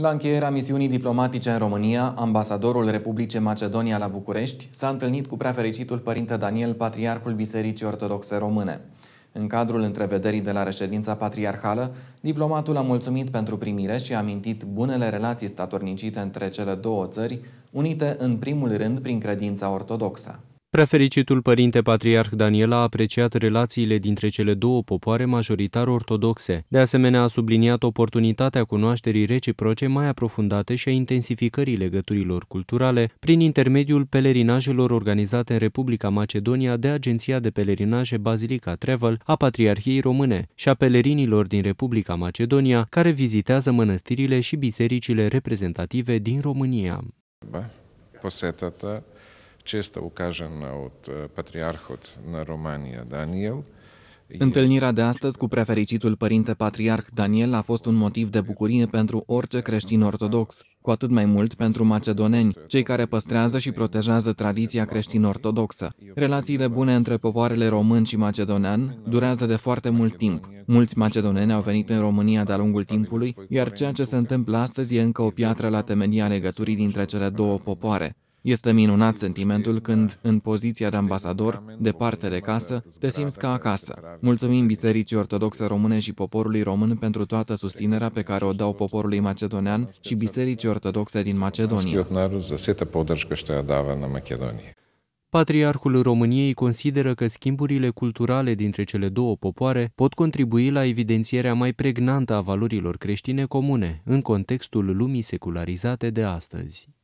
La încheierea misiunii diplomatice în România, ambasadorul Republicii Macedonia la București s-a întâlnit cu prefericitul părinte Daniel, patriarhul Bisericii Ortodoxe Române. În cadrul întrevederii de la reședința patriarhală, diplomatul a mulțumit pentru primire și a amintit bunele relații statornicite între cele două țări, unite în primul rând prin credința ortodoxă. Prefericitul părinte patriarh Daniel a apreciat relațiile dintre cele două popoare majoritar ortodoxe. De asemenea, a subliniat oportunitatea cunoașterii reciproce mai aprofundate și a intensificării legăturilor culturale prin intermediul pelerinajelor organizate în Republica Macedonia de Agenția de Pelerinaje Basilica Travel a Patriarhiei Române și a pelerinilor din Republica Macedonia care vizitează mănăstirile și bisericile reprezentative din România. Ba, posetată acesta ukażen od uh, patriarhot na Romania Daniel. Întâlnirea de astăzi cu prefericitul părinte patriarh Daniel a fost un motiv de bucurie pentru orice creștin ortodox, cu atât mai mult pentru macedoneni, cei care păstrează și protejează tradiția creștin-ortodoxă. Relațiile bune între popoarele român și macedonean durează de foarte mult timp. Mulți macedoneni au venit în România de-a lungul timpului, iar ceea ce se întâmplă astăzi e încă o piatră la temelia legăturii dintre cele două popoare. Este minunat sentimentul când, în poziția de ambasador, departe de casă, te simți ca acasă. Mulțumim Bisericii Ortodoxe Române și poporului român pentru toată susținerea pe care o dau poporului macedonean și Bisericii Ortodoxe din Macedonia. Patriarhul României consideră că schimburile culturale dintre cele două popoare pot contribui la evidențierea mai pregnantă a valorilor creștine comune în contextul lumii secularizate de astăzi.